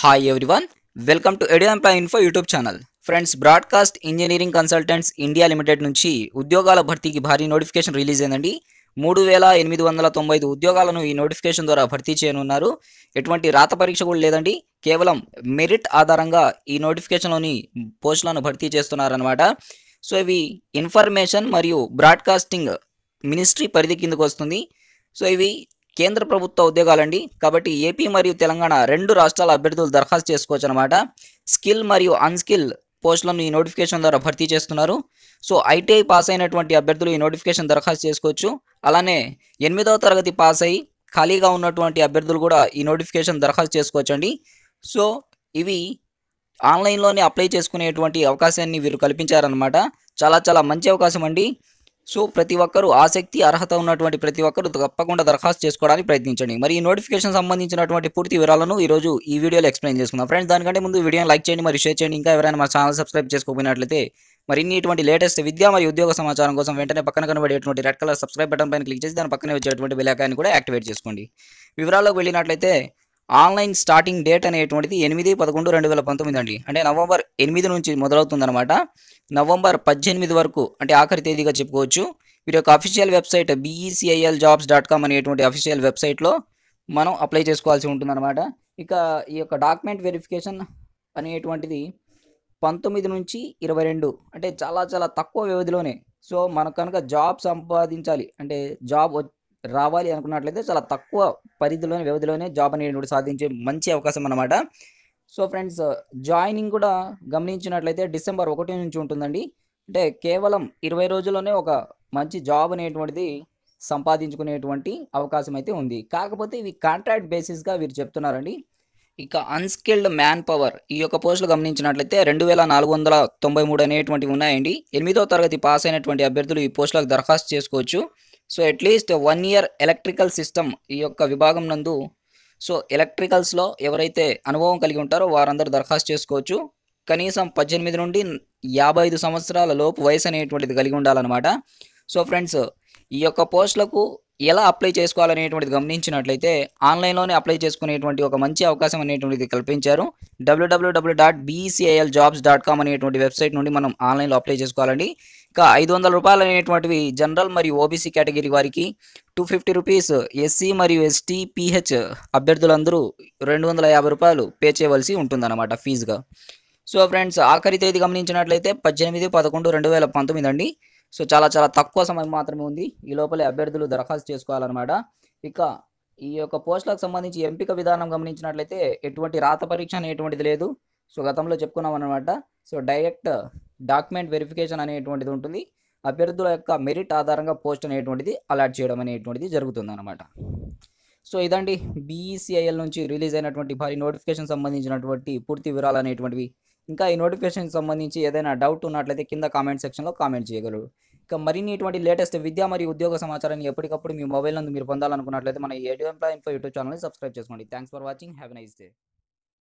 hi everyone welcome to ఎడియో employ info YouTube channel friends broadcast engineering consultants India limited నుంచి ఉద్యోగాల భర్తీకి భారీ నోటిఫికేషన్ రిలీజ్ అయిందండి మూడు వేల ఎనిమిది వందల తొంభై ఐదు ఉద్యోగాలను ఈ నోటిఫికేషన్ ద్వారా భర్తీ చేయనున్నారు ఎటువంటి రాత పరీక్ష కూడా లేదండి కేవలం మెరిట్ ఆధారంగా ఈ నోటిఫికేషన్లోని పోస్టులను భర్తీ చేస్తున్నారనమాట సో ఇవి ఇన్ఫర్మేషన్ మరియు బ్రాడ్కాస్టింగ్ మినిస్ట్రీ పరిధి కిందకు వస్తుంది సో ఇవి కేంద్ర ప్రభుత్వ ఉద్యోగాలండి కాబట్టి ఏపీ మరియు తెలంగాణ రెండు రాష్ట్రాల అభ్యర్థులు దరఖాస్తు చేసుకోవచ్చు అనమాట స్కిల్ మరియు అన్స్కిల్ పోస్టులను ఈ నోటిఫికేషన్ ద్వారా భర్తీ చేస్తున్నారు సో ఐటీఐ పాస్ అయినటువంటి అభ్యర్థులు ఈ నోటిఫికేషన్ దరఖాస్తు చేసుకోవచ్చు అలానే ఎనిమిదవ తరగతి పాస్ అయి ఖాళీగా ఉన్నటువంటి అభ్యర్థులు కూడా ఈ నోటిఫికేషన్ దరఖాస్తు చేసుకోవచ్చండి సో ఇవి ఆన్లైన్లోనే అప్లై చేసుకునేటువంటి అవకాశాన్ని వీరు కల్పించారనమాట చాలా చాలా మంచి అవకాశం అండి సో ప్రతి ఒక్కరూ ఆసక్తి అర్హత ఉన్నటువంటి ప్రతి ఒక్కరూ తప్పకుండా దరఖాస్తు చేసుకోవడానికి ప్రయత్నించండి మరి ఈ నోటిఫికేషన్ సంబంధించినటువంటి పూర్తి వివరాలను ఈ రోజు ఈ వీడియోలో ఎక్స్ప్లెయిన్ చేసుకుందాం ఫ్రెండ్స్ దానికంటే ముందు వీడియోని లైక్ చేయండి మరి షేర్ చేయండి ఇంకా ఎవరైనా మా ఛానల్ సబ్స్క్రైబ్ చేసుకోకపోయినట్లయితే మరి ఇన్ని ఇటువంటి లేటెస్ట్ విద్యా మరియు ఉద్యోగ సమాచారం కోసం వెంటనే పక్కన కనబడేటువంటి రెడ్ కలర్ సబ్స్క్రైబ్ బటన్ పైన క్లిక్ చేసి దాని పక్కనే వచ్చేటువంటి బెల్ కూడా యాక్టివేట్ చేసుకోండి వివరాల్లోకి వెళ్ళినట్లయితే ఆన్లైన్ స్టార్టింగ్ డేట్ అనేటువంటిది ఎనిమిది పదకొండు రెండు వేల పంతొమ్మిది అండి అంటే నవంబర్ ఎనిమిది నుంచి అనమాట నవంబర్ పద్దెనిమిది వరకు అంటే ఆఖరి తేదీగా చెప్పుకోవచ్చు వీరి యొక్క official website BECIL jobs dot com అనేటువంటి అఫీషియల్ వెబ్సైట్లో మనం అప్లై చేసుకోవాల్సి ఉంటుంది అనమాట ఇక ఈ యొక్క డాక్యుమెంట్ వెరిఫికేషన్ అనేటువంటిది పంతొమ్మిది నుంచి ఇరవై రెండు అంటే చాలా చాలా తక్కువ వ్యవధిలోనే సో మనకు కనుక జాబ్ సంపాదించాలి అంటే జాబ్ రావాలి అనుకున్నట్లయితే చాలా తక్కువ పరిధిలోనే వ్యవధిలోనే జాబ్ అనేది సాధించే మంచి అవకాశం అనమాట సో ఫ్రెండ్స్ జాయినింగ్ కూడా గమనించినట్లయితే డిసెంబర్ ఒకటి నుంచి ఉంటుందండి అంటే కేవలం ఇరవై రోజుల్లోనే ఒక మంచి జాబ్ అనేటువంటిది సంపాదించుకునేటువంటి అవకాశం అయితే ఉంది కాకపోతే ఇవి కాంట్రాక్ట్ బేసిస్గా వీరు చెప్తున్నారండి ఇక అన్స్కిల్డ్ మ్యాన్ పవర్ ఈ యొక్క పోస్టులు గమనించినట్లయితే రెండు వేల నాలుగు వందల తొంభై మూడు అనేటువంటివి ఉన్నాయండి ఎనిమిదో తరగతి పాస్ అయినటువంటి అభ్యర్థులు ఈ పోస్టులకు దరఖాస్తు చేసుకోవచ్చు so at least one year electrical system ఈ యొక్క విభాగం నందు సో ఎలక్ట్రికల్స్లో ఎవరైతే అనుభవం కలిగి ఉంటారో వారందరూ దరఖాస్తు చేసుకోవచ్చు కనీసం పద్దెనిమిది నుండి యాభై ఐదు సంవత్సరాల లోపు వయసు అనేటువంటిది కలిగి ఉండాలన్నమాట సో ఫ్రెండ్స్ ఈ యొక్క పోస్టులకు ఎలా అప్లై చేసుకోవాలనేటువంటిది గమనించినట్లయితే ఆన్లైన్లోనే అప్లై చేసుకునేటువంటి ఒక మంచి అవకాశం అనేటువంటిది కల్పించారు డబ్ల్యూడబ్ల్యూడబ్ల్యూ డాట్ జాబ్స్ కామ్ అనేటువంటి వెబ్సైట్ నుండి మనం ఆన్లైన్లో అప్లై చేసుకోవాలండి ఇంకా ఐదు వందల రూపాయలు అనేటువంటివి జనరల్ మరియు ఓబీసీ కేటగిరీ వారికి టూ ఫిఫ్టీ రూపీస్ ఎస్సీ మరియు ఎస్టీ పిహెచ్ అభ్యర్థులందరూ రెండు వందల యాభై రూపాయలు పే చేయవలసి ఉంటుందన్నమాట ఫీజుగా సో ఫ్రెండ్స్ ఆఖరి తేదీ గమనించినట్లయితే పద్దెనిమిది పదకొండు రెండు వేల పంతొమ్మిది అండి సో చాలా చాలా తక్కువ సమయం మాత్రమే ఉంది ఈ లోపలే అభ్యర్థులు దరఖాస్తు చేసుకోవాలన్నమాట ఇక ఈ యొక్క పోస్టులకు సంబంధించి ఎంపిక విధానం గమనించినట్లయితే ఎటువంటి రాత పరీక్ష అనేటువంటిది లేదు సో గతంలో చెప్పుకున్నాం అనమాట సో డైరెక్ట్ డాక్యుమెంట్ వెరిఫికేషన్ అనేటువంటిది ఉంటుంది అభ్యర్థుల యొక్క మెరిట్ ఆధారంగా పోస్ట్ అనేటువంటిది అలాట్ చేయడం అనేటువంటిది జరుగుతుంది అనమాట సో ఇదండి బీఈసీఐఎల్ e నుంచి రిలీజ్ అయినటువంటి భారీ నోటిఫికేషన్ సంబంధించినటువంటి పూర్తి వివరాలు అనేటువంటివి ఇంకా ఈ నోటిఫికేషన్ సంబంధించి ఏదైనా డౌట్ ఉన్నట్లయితే కింద కామెంట్ సెక్షన్లో కామెంట్ చేయగలరు ఇక మరిన్ని ఇటువంటి లేటెస్ట్ విద్య మరియు ఉద్యోగ సమాచారాన్ని ఎప్పటికప్పుడు మీ మొబైల్ నందు మీరు పొందాలనుకున్నట్లయితే మన ఏడు ఎంప్లాయ్ ఇన్ఫో యూట్యూబ్ ఛానల్ని సబ్స్క్రైబ్ చేసుకోండి thanks for watching have nice day